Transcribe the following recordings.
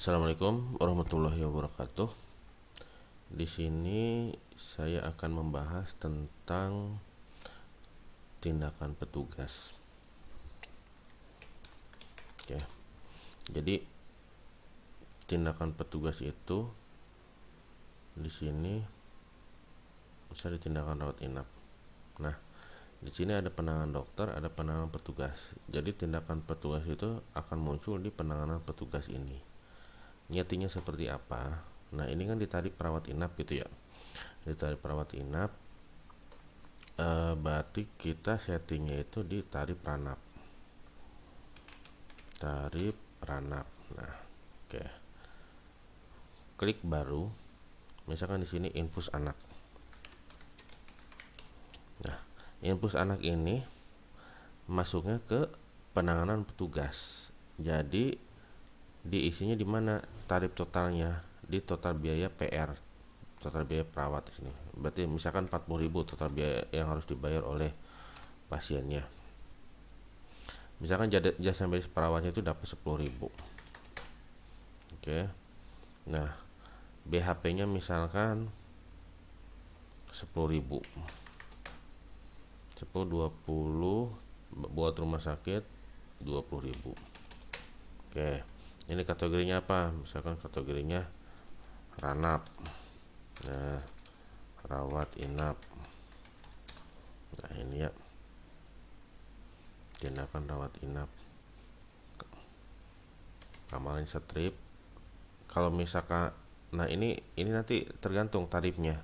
Assalamualaikum warahmatullahi wabarakatuh. Di sini saya akan membahas tentang tindakan petugas. Oke. Jadi tindakan petugas itu di sini bisa ditindakan rawat inap. Nah, di sini ada penanganan dokter, ada penanganan petugas. Jadi tindakan petugas itu akan muncul di penanganan petugas ini nyetinya seperti apa nah ini kan ditarik perawat inap gitu ya ditarik perawat inap e, berarti kita settingnya itu ditarik peranap pranap peranap nah oke okay. klik baru misalkan di sini infus anak nah infus anak ini masuknya ke penanganan petugas jadi di isinya di mana tarif totalnya di total biaya PR total biaya perawat di sini berarti misalkan 40.000 total biaya yang harus dibayar oleh pasiennya misalkan jasa medis perawatnya itu dapat 10.000 oke nah BHP nya misalkan 10.000 10 20 buat rumah sakit 20.000 oke okay ini kategorinya apa misalkan kategorinya ranap nah rawat inap nah ini ya tindakan rawat inap kamarin strip kalau misalkan nah ini ini nanti tergantung tarifnya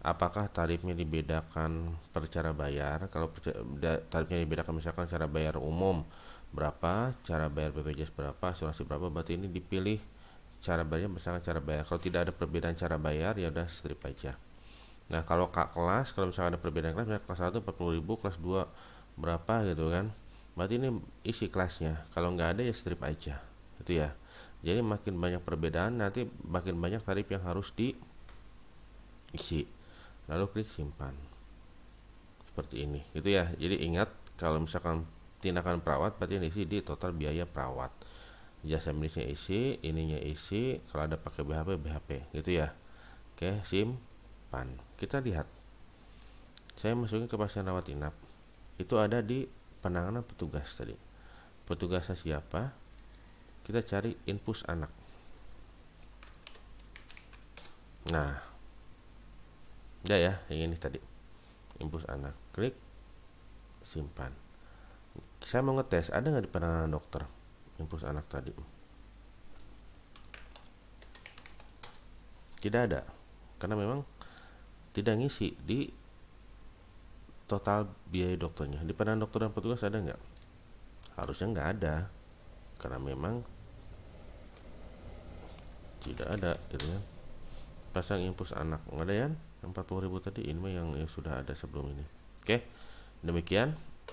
apakah tarifnya dibedakan per cara bayar kalau tarifnya dibedakan misalkan cara bayar umum berapa, cara bayar BPJS berapa, asuransi berapa, berarti ini dipilih cara bayarnya misalkan cara bayar. Kalau tidak ada perbedaan cara bayar ya udah strip aja. Nah, kalau kak kelas kalau misalkan ada perbedaan kelas, misalkan kelas 1 40.000, kelas 2 berapa gitu kan. Berarti ini isi kelasnya. Kalau nggak ada ya strip aja. Itu ya. Jadi makin banyak perbedaan nanti makin banyak tarif yang harus diisi. Lalu klik simpan. Seperti ini. Gitu ya. Jadi ingat kalau misalkan tindakan perawat berarti ini isi di total biaya perawat jasa medisnya isi ininya isi kalau ada pakai BHP BHP gitu ya oke simpan kita lihat saya masukin ke pasien rawat inap itu ada di penanganan petugas tadi petugasnya siapa kita cari infus anak nah udah ya yang ini tadi infus anak klik simpan saya mau ngetes ada nggak di penanganan dokter impuls anak tadi tidak ada karena memang tidak ngisi di total biaya dokternya di penanganan dokter dan petugas ada nggak harusnya nggak ada karena memang tidak ada gitu kan pasang impuls anak nggak ada ya 40.000 tadi ini mah yang sudah ada sebelum ini oke demikian